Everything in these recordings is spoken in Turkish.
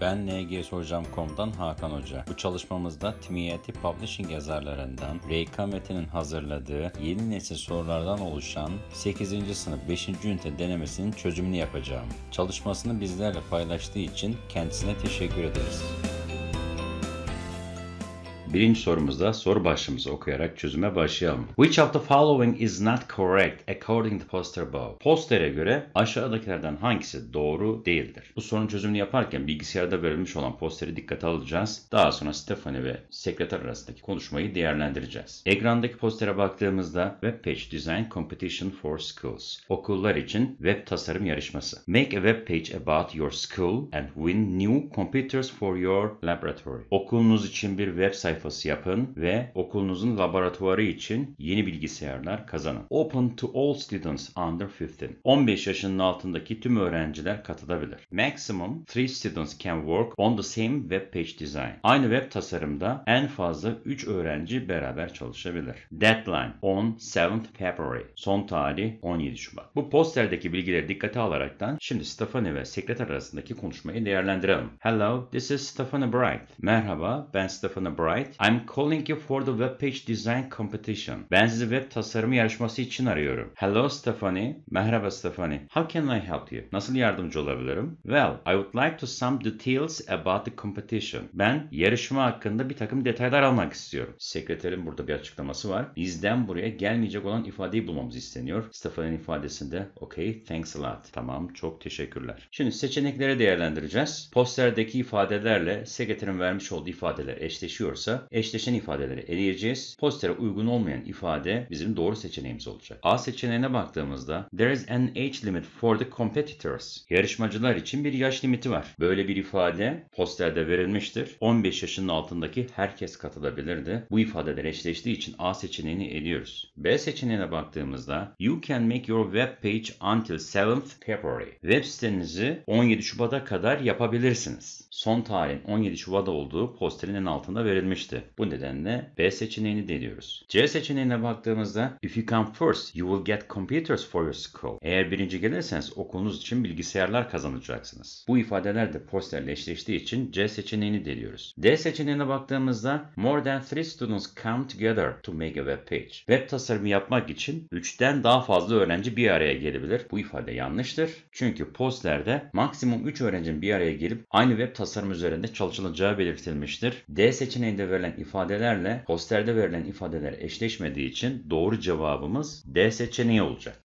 Ben lgshocam.com'dan Hakan Hoca. Bu çalışmamızda Timiyeti Publishing yazarlarından Ray Kamet'in hazırladığı yeni nesil sorulardan oluşan 8. sınıf 5. ünite denemesinin çözümünü yapacağım. Çalışmasını bizlerle paylaştığı için kendisine teşekkür ederiz. Birinci sorumuzda soru başlığımızı okuyarak çözüme başlayalım. Which of the following is not correct according to poster above? Postere göre aşağıdakilerden hangisi doğru değildir? Bu sorunun çözümünü yaparken bilgisayarda verilmiş olan posteri dikkate alacağız. Daha sonra Stephanie ve sekreter arasındaki konuşmayı değerlendireceğiz. Ekrandaki postere baktığımızda Webpage Design Competition for Schools. Okullar için web tasarım yarışması. Make a web page about your school and win new computers for your laboratory. Okulunuz için bir web sayfası sayfası yapın ve okulunuzun laboratuvarı için yeni bilgisayarlar kazanın. Open to all students under 15. 15 yaşının altındaki tüm öğrenciler katılabilir. Maximum 3 students can work on the same web page design. Aynı web tasarımda en fazla 3 öğrenci beraber çalışabilir. Deadline 17 February. Son tarih 17 Şubat. Bu posterdeki bilgileri dikkate alaraktan şimdi Stefani ve sekreter arasındaki konuşmayı değerlendirelim. Hello, this is Stefani Bright. Merhaba, ben Stefani Bright ait I'm calling you for the web page design competition. Ben sizi web tasarımı yarışması için arıyorum. Hello Stephanie. Merhaba Stephanie. How can I help you? Nasıl yardımcı olabilirim? Well, I would like to some details about the competition. Ben yarışma hakkında bir takım detaylar almak istiyorum. Sekreterim burada bir açıklaması var. Bizden buraya gelmeyecek olan ifadeyi bulmamız isteniyor. Stephanie'nin ifadesinde okay, thanks a lot. Tamam, çok teşekkürler. Şimdi seçenekleri değerlendireceğiz. Posterdeki ifadelerle sekreterin vermiş olduğu ifadeler eşleşiyorsa olursa eşleşen ifadeleri eleyeceğiz. Pozitere uygun olmayan ifade bizim doğru seçeneğimiz olacak. A seçeneğine baktığımızda there is an age limit for the competitors. Yarışmacılar için bir yaş limiti var. Böyle bir ifade posterde verilmiştir. 15 yaşının altındaki herkes katılabilirdi. Bu ifadeler eşleştiği için A seçeneğini ediyoruz. B seçeneğine baktığımızda you can make your web page until 7th February. Web sitenizi 17 Şubat'a kadar yapabilirsiniz. Son tarihin 17 Şubat'a olduğu posterin en altında verilmiştir verilmişti. Bu nedenle B seçeneğini deniyoruz. C seçeneğine baktığımızda If you come first, you will get computers for your school. Eğer birinci gelirseniz okulunuz için bilgisayarlar kazanacaksınız. Bu ifadeler de posterle eşleştiği için C seçeneğini deniyoruz. D seçeneğine baktığımızda More than three students come together to make a web page. Web tasarımı yapmak için 3'ten daha fazla öğrenci bir araya gelebilir. Bu ifade yanlıştır. Çünkü posterde maksimum 3 öğrencinin bir araya gelip aynı web tasarım üzerinde çalışılacağı belirtilmiştir. D seçeneğinde verilen verilen ifadelerle posterde verilen ifadeler eşleşmediği için doğru cevabımız D seçeneği olacak.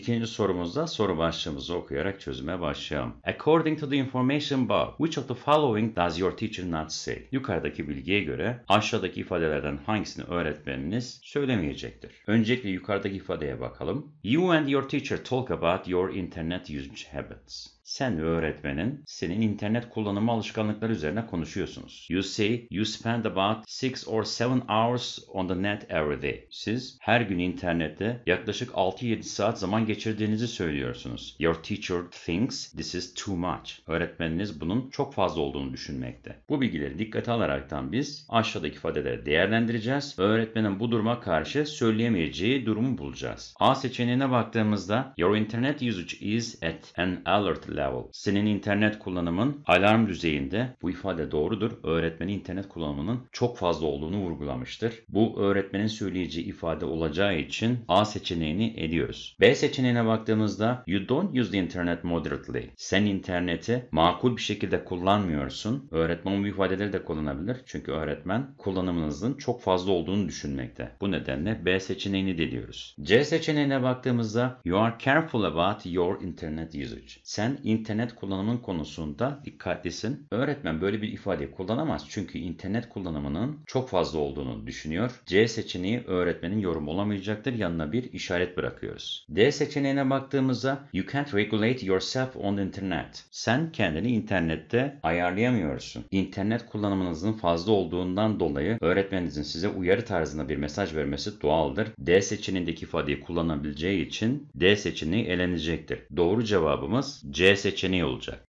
İkinci sorumuzda soru başlığımızı okuyarak çözüme başlayalım. According to the information above, which of the following does your teacher not say? Yukarıdaki bilgiye göre aşağıdaki ifadelerden hangisini öğretmeniniz söylemeyecektir? Öncelikle yukarıdaki ifadeye bakalım. You and your teacher talk about your internet usage habits. Sen ve öğretmenin senin internet kullanımı alışkanlıkları üzerine konuşuyorsunuz. You say you spend about 6 or 7 hours on the net every day. Siz her gün internette yaklaşık 6-7 saat zaman geçirdiğinizi söylüyorsunuz. Your teacher thinks this is too much. Öğretmeniniz bunun çok fazla olduğunu düşünmekte. Bu bilgileri dikkate alaraktan biz aşağıdaki ifadeleri değerlendireceğiz. Öğretmenin bu duruma karşı söyleyemeyeceği durumu bulacağız. A seçeneğine baktığımızda Your internet usage is at an alert level level. Senin internet kullanımın alarm düzeyinde bu ifade doğrudur. Öğretmenin internet kullanımının çok fazla olduğunu vurgulamıştır. Bu öğretmenin söyleyeceği ifade olacağı için A seçeneğini ediyoruz. B seçeneğine baktığımızda you don't use the internet moderately. Sen interneti makul bir şekilde kullanmıyorsun. Öğretmen bu ifadeleri de kullanabilir. Çünkü öğretmen kullanımınızın çok fazla olduğunu düşünmekte. Bu nedenle B seçeneğini de diyoruz. C seçeneğine baktığımızda you are careful about your internet usage. Sen internet kullanımının konusunda dikkatlisin. Öğretmen böyle bir ifade kullanamaz çünkü internet kullanımının çok fazla olduğunu düşünüyor. C seçeneği öğretmenin yorumu olamayacaktır. Yanına bir işaret bırakıyoruz. D seçeneğine baktığımızda you can't regulate yourself on the internet. Sen kendini internette ayarlayamıyorsun. İnternet kullanımınızın fazla olduğundan dolayı öğretmeninizin size uyarı tarzında bir mesaj vermesi doğaldır. D seçeneğindeki ifadeyi kullanabileceği için D seçeneği elenecektir. Doğru cevabımız C B seçeneği olacak.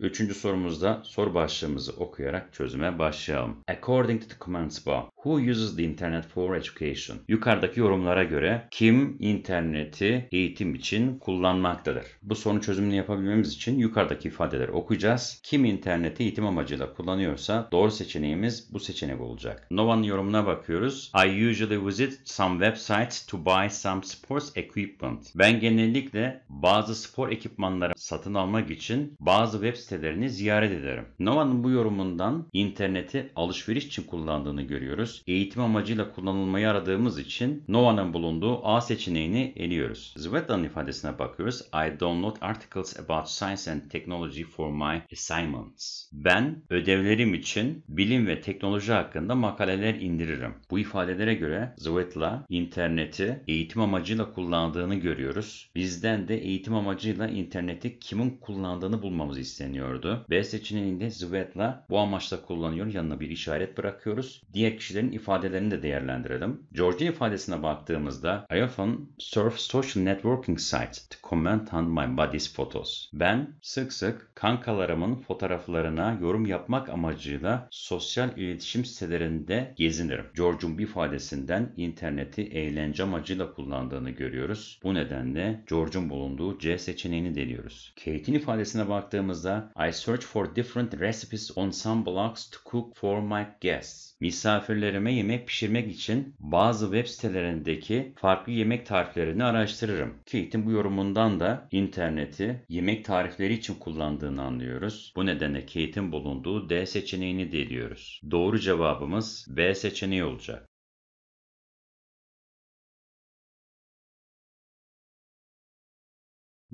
Üçüncü sorumuzda soru başlığımızı okuyarak çözüme başlayalım. According to the comments bar, who uses the internet for education? Yukarıdaki yorumlara göre kim interneti eğitim için kullanmaktadır? Bu sorunun çözümünü yapabilmemiz için yukarıdaki ifadeleri okuyacağız. Kim interneti eğitim amacıyla kullanıyorsa doğru seçeneğimiz bu seçenek olacak. Nova'nın yorumuna bakıyoruz. I usually visit some websites to buy some sports equipment. Ben genellikle bazı spor ekipmanları satın almak için bazı web sitelerini ziyaret ederim. Nova'nın bu yorumundan interneti alışveriş için kullandığını görüyoruz. Eğitim amacıyla kullanılmayı aradığımız için Nova'nın bulunduğu A seçeneğini eliyoruz. Zvetla'nın ifadesine bakıyoruz. I download articles about science and technology for my assignments. Ben ödevlerim için bilim ve teknoloji hakkında makaleler indiririm. Bu ifadelere göre Zvetla interneti eğitim amacıyla kullandığını görüyoruz. Bizden de eğitim amacıyla interneti kimin kullandığını bulmamız isteniyor kullanıyordu. B seçeneğinde Zvetla bu amaçla kullanıyor. Yanına bir işaret bırakıyoruz. Diğer kişilerin ifadelerini de değerlendirelim. George ifadesine baktığımızda I often surf social networking sites to comment on my body's photos. Ben sık sık kankalarımın fotoğraflarına yorum yapmak amacıyla sosyal iletişim sitelerinde gezinirim. George'un bir ifadesinden interneti eğlence amacıyla kullandığını görüyoruz. Bu nedenle George'un bulunduğu C seçeneğini deniyoruz. Kate'in ifadesine baktığımızda I search for different recipes on some blogs to cook for my guests. Misafirlerime yemek pişirmek için bazı web sitelerindeki farklı yemek tariflerini araştırırım. Kate'in bu yorumundan da interneti yemek tarifleri için kullandığını anlıyoruz. Bu nedenle Kate'in bulunduğu D seçeneğini de ediyoruz. Doğru cevabımız B seçeneği olacak.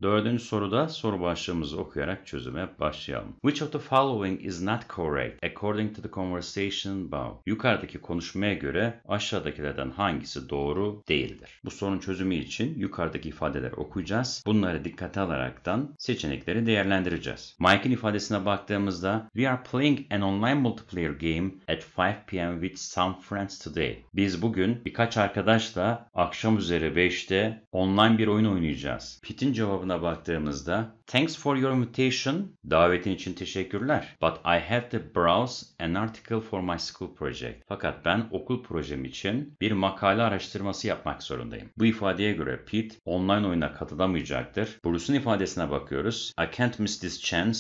Dördüncü soruda soru başlığımızı okuyarak çözüme başlayalım. Which of the following is not correct according to the conversation above? Yukarıdaki konuşmaya göre aşağıdakilerden hangisi doğru değildir? Bu sorunun çözümü için yukarıdaki ifadeleri okuyacağız. Bunları dikkate alaraktan seçenekleri değerlendireceğiz. Mike'in ifadesine baktığımızda We are playing an online multiplayer game at 5 p.m. with some friends today. Biz bugün birkaç arkadaşla akşam üzeri 5'te online bir oyun oynayacağız. Pit'in cevabı cevabına baktığımızda Thanks for your invitation. Davetin için teşekkürler. But I have to browse an article for my school project. Fakat ben okul projem için bir makale araştırması yapmak zorundayım. Bu ifadeye göre Pete online oyuna katılamayacaktır. Bruce'un ifadesine bakıyoruz. I can't miss this chance.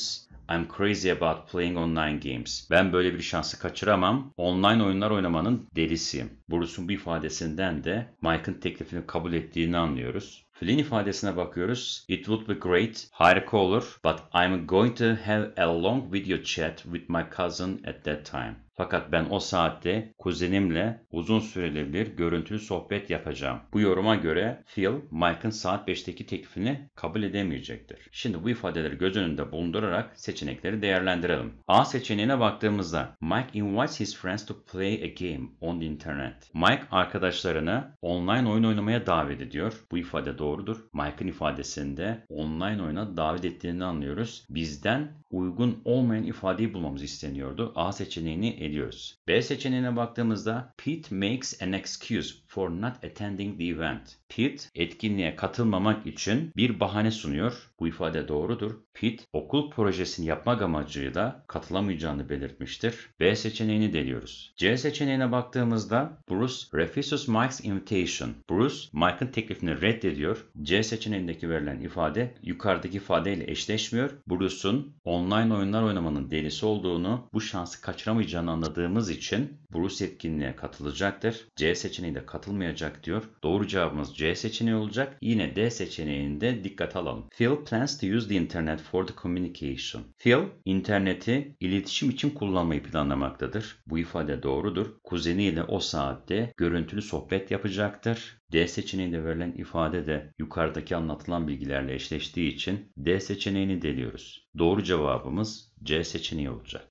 I'm crazy about playing online games. Ben böyle bir şansı kaçıramam. Online oyunlar oynamanın delisiyim. Bruce'un bu ifadesinden de Mike'ın teklifini kabul ettiğini anlıyoruz. Flynn ifadesine bakıyoruz. It would be great, harika olur, but I'm going to have a long video chat with my cousin at that time. Fakat ben o saatte kuzenimle uzun sürebilir görüntülü sohbet yapacağım. Bu yoruma göre Phil, Mike'ın saat 5'teki teklifini kabul edemeyecektir. Şimdi bu ifadeleri göz önünde bulundurarak seçenekleri değerlendirelim. A seçeneğine baktığımızda Mike invites his friends to play a game on the internet. Mike arkadaşlarını online oyun oynamaya davet ediyor. Bu ifade doğrudur. Mike'ın ifadesinde online oyuna davet ettiğini anlıyoruz. Bizden uygun olmayan ifadeyi bulmamız isteniyordu. A seçeneğini ediyoruz. B seçeneğine baktığımızda Pete makes an excuse for not attending the event. Pitt etkinliğe katılmamak için bir bahane sunuyor. Bu ifade doğrudur. Pitt okul projesini yapmak amacıyla katılamayacağını belirtmiştir. B seçeneğini deliyoruz. C seçeneğine baktığımızda Bruce refuses Mike's invitation. Bruce Mike'ın teklifini reddediyor. C seçeneğindeki verilen ifade yukarıdaki ifadeyle eşleşmiyor. Bruce'un online oyunlar oynamanın delisi olduğunu, bu şansı kaçıramayacağını anladığımız için Bruce etkinliğe katılacaktır. C seçeneği de katılmayacak diyor. Doğru cevabımız C seçeneği olacak. Yine D seçeneğinde dikkat alalım. Phil plans to use the internet for the communication. Phil, interneti iletişim için kullanmayı planlamaktadır. Bu ifade doğrudur. Kuzeniyle o saatte görüntülü sohbet yapacaktır. D seçeneğinde verilen ifade de yukarıdaki anlatılan bilgilerle eşleştiği için D seçeneğini deliyoruz. Doğru cevabımız C seçeneği olacak.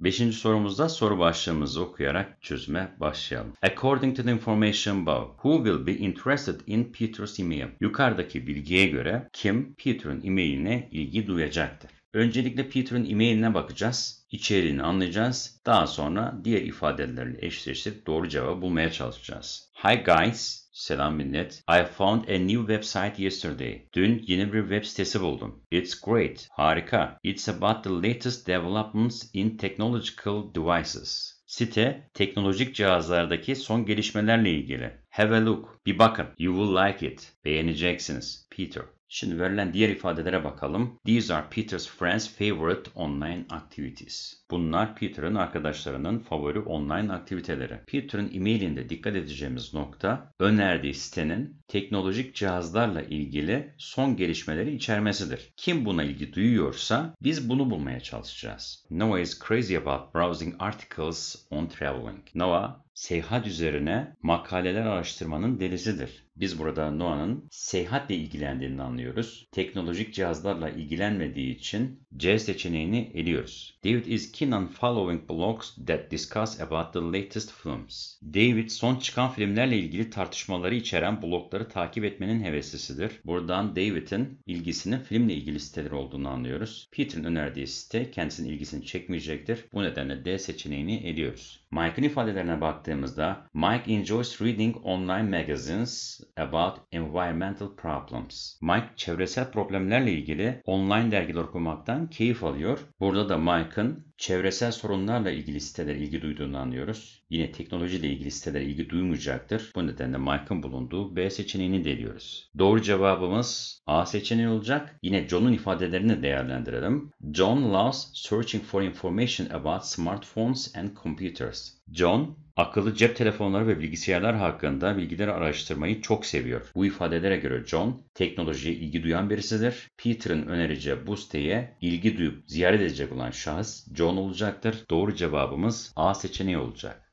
Beşinci sorumuzda soru başlığımızı okuyarak çözüme başlayalım. According to the information above, who will be interested in Peter's email? Yukarıdaki bilgiye göre kim Peter'ın emailine ilgi duyacaktır? Öncelikle Peter'ın emailine bakacağız, içeriğini anlayacağız, daha sonra diğer ifadelerle eşleştirip doğru cevabı bulmaya çalışacağız. Hi guys, Selam millet. I found a new website yesterday. Dün yeni bir web sitesi buldum. It's great. Harika. It's about the latest developments in technological devices. Site teknolojik cihazlardaki son gelişmelerle ilgili. Have a look. Bir bakın. You will like it. Beğeneceksiniz. Peter. Şimdi verilen diğer ifadelere bakalım. These are Peter's friends' favorite online activities. Bunlar Peter'ın arkadaşlarının favori online aktiviteleri. Peter'ın emailinde dikkat edeceğimiz nokta önerdiği sitenin teknolojik cihazlarla ilgili son gelişmeleri içermesidir. Kim buna ilgi duyuyorsa biz bunu bulmaya çalışacağız. Noah is crazy about browsing articles on traveling. Noah seyahat üzerine makaleler araştırmanın delisidir. Biz burada Noah'nın seyahatle ilgilendiğini anlıyoruz. Teknolojik cihazlarla ilgilenmediği için C seçeneğini eliyoruz. David is keen on following blogs that discuss about the latest films. David son çıkan filmlerle ilgili tartışmaları içeren blogları takip etmenin heveslisidir. Buradan David'in ilgisinin filmle ilgili siteler olduğunu anlıyoruz. Peter'ın önerdiği site kendisinin ilgisini çekmeyecektir. Bu nedenle D seçeneğini eliyoruz. Mike'ın ifadelerine baktığımızda Mike enjoys reading online magazines about environmental problems. Mike çevresel problemlerle ilgili online dergiler okumaktan keyif alıyor. Burada da Mike'ın çevresel sorunlarla ilgili siteler ilgi duyduğunu anlıyoruz. Yine teknolojiyle ilgili siteler ilgi duymayacaktır. Bu nedenle Mike'ın bulunduğu B seçeneğini deliyoruz. Doğru cevabımız A seçeneği olacak. Yine John'un ifadelerini değerlendirelim. John loves searching for information about smartphones and computers. John, akıllı cep telefonları ve bilgisayarlar hakkında bilgileri araştırmayı çok seviyor. Bu ifadelere göre John, teknolojiye ilgi duyan birisidir. Peter'ın önereceği bu siteye ilgi duyup ziyaret edecek olan şahıs John olacaktır. Doğru cevabımız A seçeneği olacak.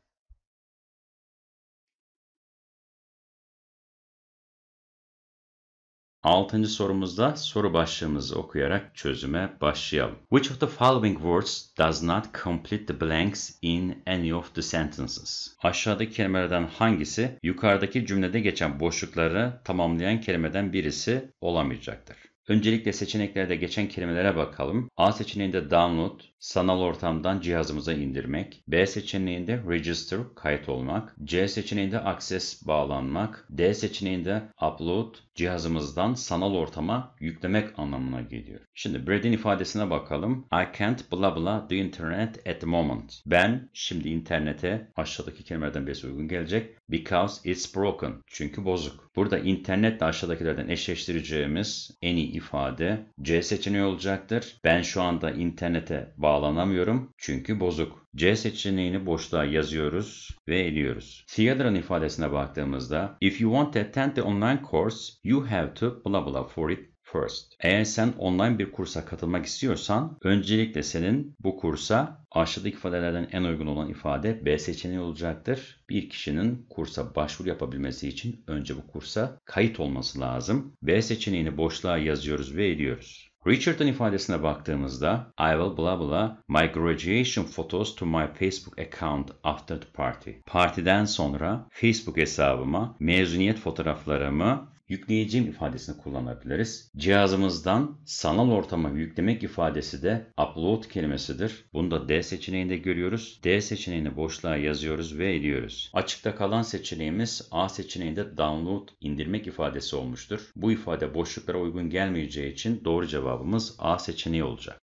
Altıncı sorumuzda soru başlığımızı okuyarak çözüme başlayalım. Which of the following words does not complete the blanks in any of the sentences? Aşağıdaki kelimelerden hangisi yukarıdaki cümlede geçen boşlukları tamamlayan kelimeden birisi olamayacaktır? Öncelikle seçeneklerde geçen kelimelere bakalım. A seçeneğinde download, sanal ortamdan cihazımıza indirmek, B seçeneğinde register kayıt olmak, C seçeneğinde access bağlanmak, D seçeneğinde upload cihazımızdan sanal ortama yüklemek anlamına geliyor. Şimdi Brad'in ifadesine bakalım. I can't blah blah the internet at the moment. Ben şimdi internete aşağıdaki kelimelerden birisi uygun gelecek. Because it's broken. Çünkü bozuk. Burada internetle aşağıdakilerden eşleştireceğimiz en iyi ifade C seçeneği olacaktır. Ben şu anda internete bağlanamıyorum çünkü bozuk. C seçeneğini boşluğa yazıyoruz ve eliyoruz. Theater'ın ifadesine baktığımızda If you want to attend the online course, you have to blah blah for it first. Eğer sen online bir kursa katılmak istiyorsan öncelikle senin bu kursa aşağıdaki ifadelerden en uygun olan ifade B seçeneği olacaktır. Bir kişinin kursa başvuru yapabilmesi için önce bu kursa kayıt olması lazım. B seçeneğini boşluğa yazıyoruz ve ediyoruz. Richard'ın ifadesine baktığımızda I will blah blah my graduation photos to my Facebook account after the party. Partiden sonra Facebook hesabıma mezuniyet fotoğraflarımı yükleyeceğim ifadesini kullanabiliriz. Cihazımızdan sanal ortama yüklemek ifadesi de upload kelimesidir. Bunu da D seçeneğinde görüyoruz. D seçeneğini boşluğa yazıyoruz ve ediyoruz. Açıkta kalan seçeneğimiz A seçeneğinde download indirmek ifadesi olmuştur. Bu ifade boşluklara uygun gelmeyeceği için doğru cevabımız A seçeneği olacak.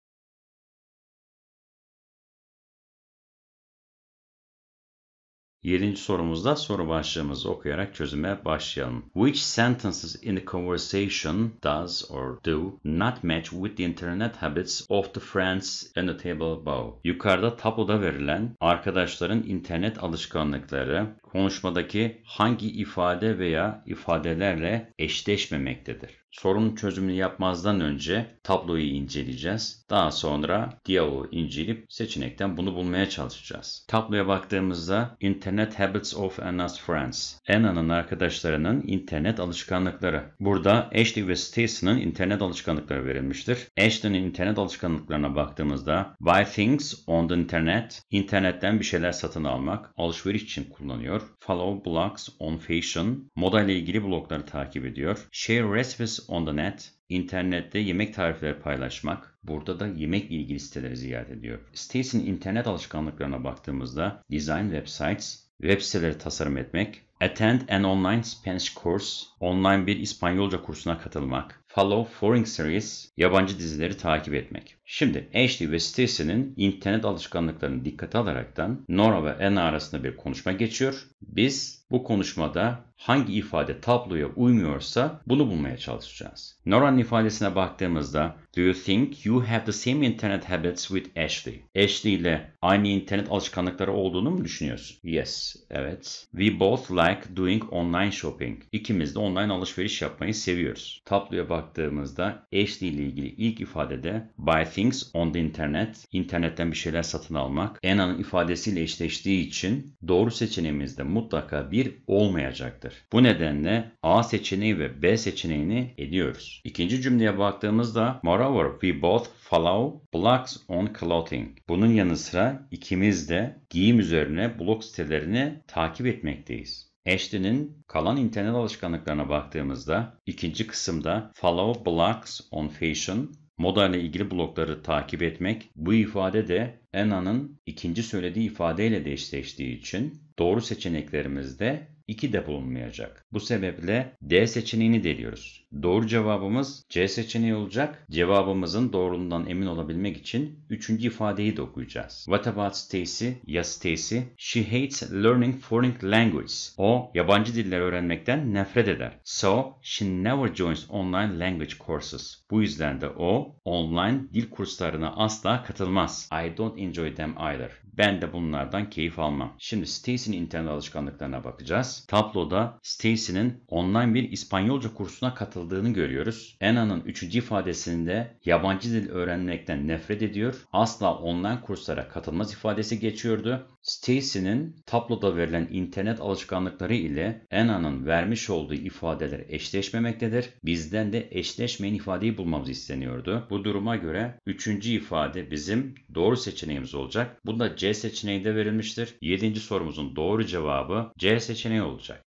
Yedinci sorumuzda soru başlığımızı okuyarak çözüme başlayalım. Which sentences in the conversation does or do not match with the internet habits of the friends in the table above? Yukarıda tabloda verilen arkadaşların internet alışkanlıkları konuşmadaki hangi ifade veya ifadelerle eşleşmemektedir? Sorunun çözümünü yapmazdan önce tabloyu inceleyeceğiz. Daha sonra diyaloğu inceleyip seçenekten bunu bulmaya çalışacağız. Tabloya baktığımızda Internet Habits of Anna's Friends. Anna'nın arkadaşlarının internet alışkanlıkları. Burada Ashley ve Stacy'nin internet alışkanlıkları verilmiştir. Ashley'nin internet alışkanlıklarına baktığımızda buy things on the internet, internetten bir şeyler satın almak, alışveriş için kullanıyor. Follow blogs on fashion, moda ile ilgili blogları takip ediyor. Share recipes on the net, internette yemek tarifleri paylaşmak, burada da yemek ilgili siteleri ziyaret ediyor. Stacy'nin internet alışkanlıklarına baktığımızda design websites, web siteleri tasarım etmek, attend an online Spanish course, online bir İspanyolca kursuna katılmak, follow foreign series, yabancı dizileri takip etmek. Şimdi Ashley ve Stacy'nin internet alışkanlıklarını dikkate alaraktan Nora ve Anna arasında bir konuşma geçiyor. Biz bu konuşmada hangi ifade tabloya uymuyorsa bunu bulmaya çalışacağız. Nora'nın ifadesine baktığımızda Do you think you have the same internet habits with Ashley? Ashley ile aynı internet alışkanlıkları olduğunu mu düşünüyorsun? Yes, evet. We both like doing online shopping. İkimiz de online alışveriş yapmayı seviyoruz. Tabloya baktığımızda Ashley ile ilgili ilk ifadede by things on the internet, internetten bir şeyler satın almak, Anna'nın ifadesiyle eşleştiği için doğru seçeneğimizde mutlaka bir olmayacaktır. Bu nedenle A seçeneği ve B seçeneğini ediyoruz. İkinci cümleye baktığımızda moreover we both follow blogs on clothing. Bunun yanı sıra ikimiz de giyim üzerine blog sitelerini takip etmekteyiz. Ashton'in kalan internet alışkanlıklarına baktığımızda ikinci kısımda follow blogs on fashion moda ile ilgili blokları takip etmek bu ifade de Anna'nın ikinci söylediği ifadeyle de eşleştiği için doğru seçeneklerimizde 2 de bulunmayacak. Bu sebeple D seçeneğini deliyoruz. Doğru cevabımız C seçeneği olacak. Cevabımızın doğruluğundan emin olabilmek için 3. ifadeyi de okuyacağız. What about Stacy? Ya Stacy? She hates learning foreign language. O yabancı diller öğrenmekten nefret eder. So she never joins online language courses. Bu yüzden de o online dil kurslarına asla katılmaz. I don't enjoy them either. Ben de bunlardan keyif almam. Şimdi Stacy'nin internet alışkanlıklarına bakacağız. Tabloda Stacy'nin online bir İspanyolca kursuna katıldığını görüyoruz. Anna'nın üçüncü ifadesinde yabancı dil öğrenmekten nefret ediyor. Asla online kurslara katılmaz ifadesi geçiyordu. Stacy'nin tabloda verilen internet alışkanlıkları ile Anna'nın vermiş olduğu ifadeler eşleşmemektedir. Bizden de eşleşmeyen ifadeyi bulmamız isteniyordu. Bu duruma göre üçüncü ifade bizim doğru seçeneğimiz olacak. Bu C seçeneği de verilmiştir. Yedinci sorumuzun doğru cevabı C seçeneği olacak.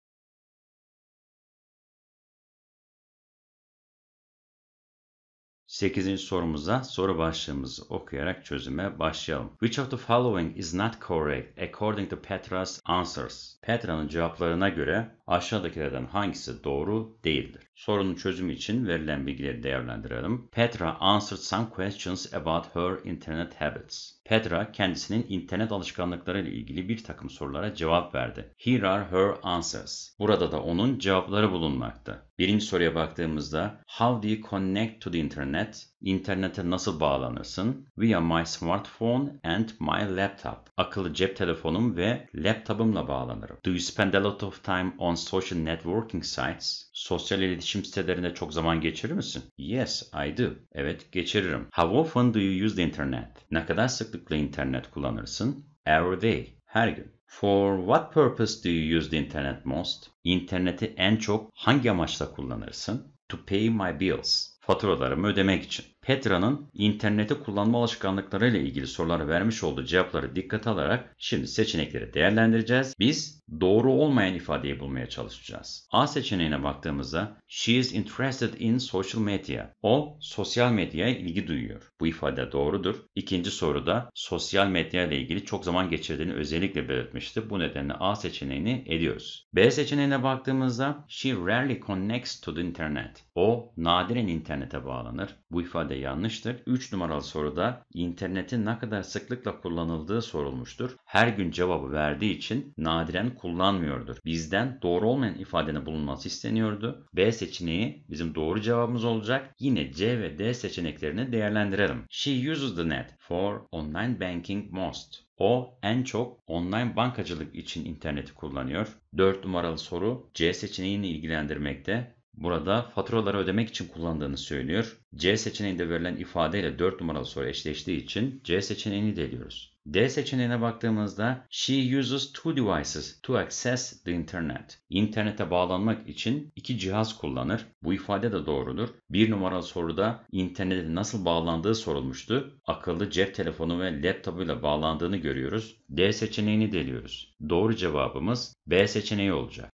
8. sorumuza soru başlığımızı okuyarak çözüme başlayalım. Which of the following is not correct according to Petra's answers? Petra'nın cevaplarına göre aşağıdakilerden hangisi doğru değildir? Sorunun çözümü için verilen bilgileri değerlendirelim. Petra answered some questions about her internet habits. Petra kendisinin internet alışkanlıklarıyla ilgili bir takım sorulara cevap verdi. Here are her answers. Burada da onun cevapları bulunmakta. Birinci soruya baktığımızda How do you connect to the internet? İnternete nasıl bağlanırsın? Via my smartphone and my laptop. Akıllı cep telefonum ve laptopumla bağlanırım. Do you spend a lot of time on social networking sites? Sosyal iletişim sitelerinde çok zaman geçirir misin? Yes, I do. Evet, geçiririm. How often do you use the internet? Ne kadar sıklıkla internet kullanırsın? Every day. Her gün. For what purpose do you use the internet most? İnterneti en çok hangi amaçla kullanırsın? To pay my bills. Faturalarımı ödemek için. Petra'nın interneti kullanma alışkanlıkları ile ilgili sorulara vermiş olduğu cevapları dikkate alarak şimdi seçenekleri değerlendireceğiz. Biz doğru olmayan ifadeyi bulmaya çalışacağız. A seçeneğine baktığımızda she is interested in social media. O sosyal medyaya ilgi duyuyor. Bu ifade doğrudur. İkinci soruda sosyal medya ile ilgili çok zaman geçirdiğini özellikle belirtmişti. Bu nedenle A seçeneğini ediyoruz. B seçeneğine baktığımızda she rarely connects to the internet. O nadiren internete bağlanır. Bu ifade ifade yanlıştır. 3 numaralı soruda internetin ne kadar sıklıkla kullanıldığı sorulmuştur. Her gün cevabı verdiği için nadiren kullanmıyordur. Bizden doğru olmayan ifadenin bulunması isteniyordu. B seçeneği bizim doğru cevabımız olacak. Yine C ve D seçeneklerini değerlendirelim. She uses the net for online banking most. O en çok online bankacılık için interneti kullanıyor. 4 numaralı soru C seçeneğini ilgilendirmekte. Burada faturaları ödemek için kullandığını söylüyor. C seçeneğinde verilen ifadeyle 4 numaralı soru eşleştiği için C seçeneğini deliyoruz. D seçeneğine baktığımızda she uses two devices to access the internet. İnternete bağlanmak için iki cihaz kullanır. Bu ifade de doğrudur. Bir numaralı soruda internete nasıl bağlandığı sorulmuştu. Akıllı cep telefonu ve laptopuyla bağlandığını görüyoruz. D seçeneğini deliyoruz. Doğru cevabımız B seçeneği olacak.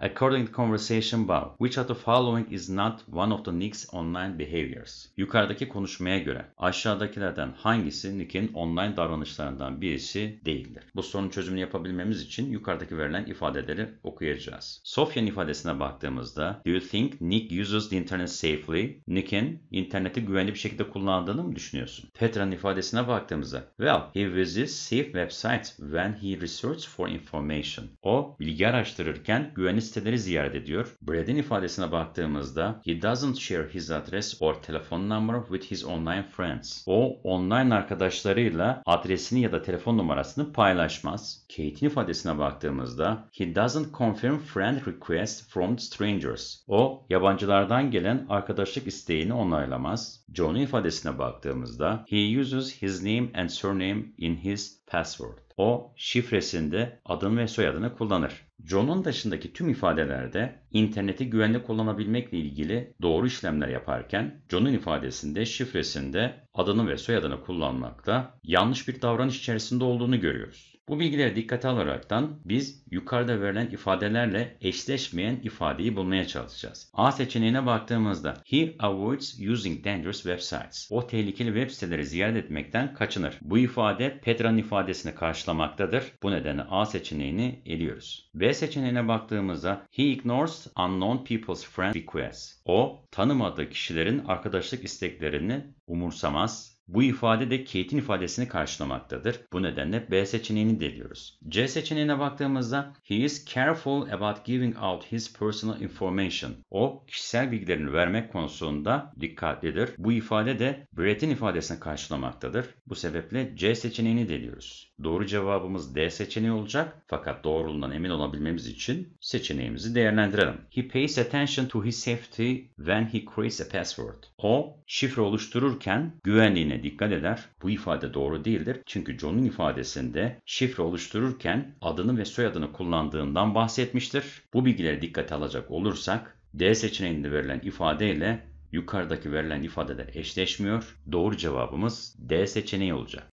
According to conversation above, which of the following is not one of the Nick's online behaviors? Yukarıdaki konuşmaya göre aşağıdakilerden hangisi Nick'in online davranışlarından birisi değildir? Bu sorunun çözümünü yapabilmemiz için yukarıdaki verilen ifadeleri okuyacağız. Sofya'nın ifadesine baktığımızda Do you think Nick uses the internet safely? Nick'in interneti güvenli bir şekilde kullandığını mı düşünüyorsun? Petra'nın ifadesine baktığımızda Well, he visits safe websites when he researches for information. O bilgi araştırırken güvenli siteleri ziyaret ediyor. Brad'in ifadesine baktığımızda he doesn't share his address or telephone number with his online friends. O online arkadaşlarıyla adresini ya da telefon numarasını paylaşmaz. Kate'in ifadesine baktığımızda he doesn't confirm friend requests from strangers. O yabancılardan gelen arkadaşlık isteğini onaylamaz. John'un ifadesine baktığımızda he uses his name and surname in his password. O şifresinde adını ve soyadını kullanır. John'un dışındaki tüm ifadelerde interneti güvenli kullanabilmekle ilgili doğru işlemler yaparken John'un ifadesinde şifresinde adını ve soyadını kullanmakta yanlış bir davranış içerisinde olduğunu görüyoruz. Bu bilgileri dikkate alaraktan biz yukarıda verilen ifadelerle eşleşmeyen ifadeyi bulmaya çalışacağız. A seçeneğine baktığımızda he avoids using dangerous websites. O tehlikeli web siteleri ziyaret etmekten kaçınır. Bu ifade Petra'nın ifadesini karşılamaktadır. Bu nedenle A seçeneğini eliyoruz. B seçeneğine baktığımızda he ignores unknown people's friend requests. O tanımadığı kişilerin arkadaşlık isteklerini umursamaz bu ifade de Kate'in ifadesini karşılamaktadır. Bu nedenle B seçeneğini deliyoruz. C seçeneğine baktığımızda he is careful about giving out his personal information. O kişisel bilgilerini vermek konusunda dikkatlidir. Bu ifade de Brett'in ifadesini karşılamaktadır. Bu sebeple C seçeneğini deliyoruz. Doğru cevabımız D seçeneği olacak fakat doğruluğundan emin olabilmemiz için seçeneğimizi değerlendirelim. He pays attention to his safety when he creates a password. O şifre oluştururken güvenliğine dikkat eder. Bu ifade doğru değildir çünkü John'un ifadesinde şifre oluştururken adını ve soyadını kullandığından bahsetmiştir. Bu bilgileri dikkate alacak olursak D seçeneğinde verilen ifadeyle yukarıdaki verilen ifadeler eşleşmiyor. Doğru cevabımız D seçeneği olacak.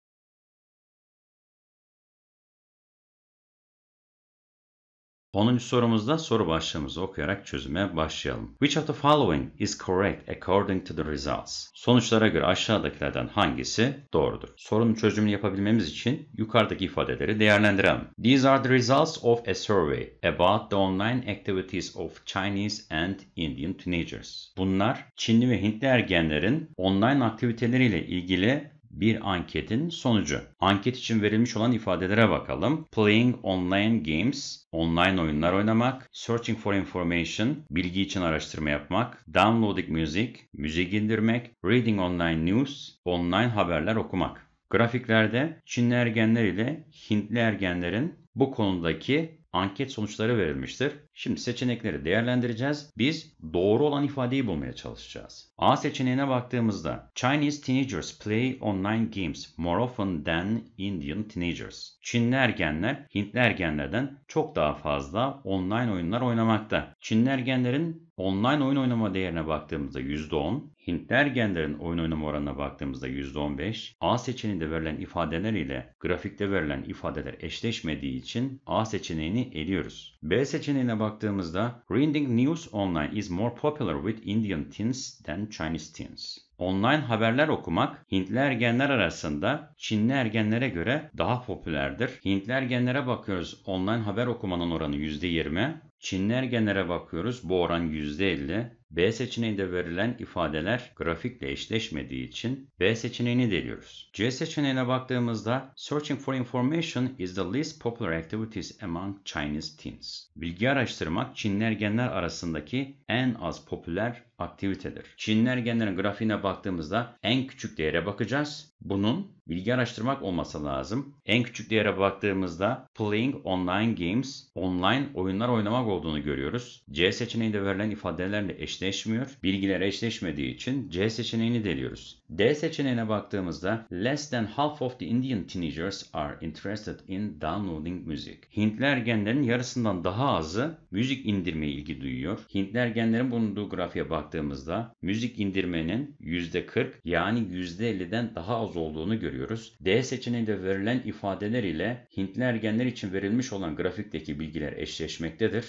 10. sorumuzda soru başlığımızı okuyarak çözüme başlayalım. Which of the following is correct according to the results? Sonuçlara göre aşağıdakilerden hangisi doğrudur? Sorunun çözümünü yapabilmemiz için yukarıdaki ifadeleri değerlendirelim. These are the results of a survey about the online activities of Chinese and Indian teenagers. Bunlar Çinli ve Hintli ergenlerin online aktiviteleriyle ilgili bir anketin sonucu. Anket için verilmiş olan ifadelere bakalım. Playing online games, online oyunlar oynamak, searching for information, bilgi için araştırma yapmak, downloading music, müzik indirmek, reading online news, online haberler okumak. Grafiklerde Çinli ergenler ile Hintli ergenlerin bu konudaki anket sonuçları verilmiştir. Şimdi seçenekleri değerlendireceğiz. Biz doğru olan ifadeyi bulmaya çalışacağız. A seçeneğine baktığımızda Chinese teenagers play online games more often than Indian teenagers. Çinli ergenler Hintli ergenlerden çok daha fazla online oyunlar oynamakta. Çinli ergenlerin Online oyun oynama değerine baktığımızda %10, Hintler genlerin oyun oynama oranına baktığımızda %15, A seçeneğinde verilen ifadeler ile grafikte verilen ifadeler eşleşmediği için A seçeneğini eliyoruz. B seçeneğine baktığımızda Reading news online is more popular with Indian teens than Chinese teens. Online haberler okumak Hintli ergenler arasında Çinli ergenlere göre daha popülerdir. Hintli ergenlere bakıyoruz online haber okumanın oranı %20, Çinli ergenlere bakıyoruz. Bu oran %50. B seçeneğinde verilen ifadeler grafikle eşleşmediği için B seçeneğini deliyoruz. C seçeneğine baktığımızda Searching for information is the least popular activities among Chinese teens. Bilgi araştırmak Çinli ergenler arasındaki en az popüler aktivitedir. Çinli ergenlerin grafiğine baktığımızda en küçük değere bakacağız. Bunun bilgi araştırmak olması lazım. En küçük değere baktığımızda playing online games, online oyunlar oynamak olduğunu görüyoruz. C seçeneğinde verilen ifadelerle eşleştirilmiş eşleşmiyor. Bilgiler eşleşmediği için C seçeneğini deliyoruz. D seçeneğine baktığımızda less than half of the Indian teenagers are interested in downloading music. Hintler genlerin yarısından daha azı müzik indirmeye ilgi duyuyor. Hintler genlerin bulunduğu grafiğe baktığımızda müzik indirmenin %40 yani %50'den daha az olduğunu görüyoruz. D seçeneğinde verilen ifadeler ile Hintler genler için verilmiş olan grafikteki bilgiler eşleşmektedir.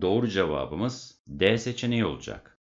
Doğru cevabımız D seçeneği olacak.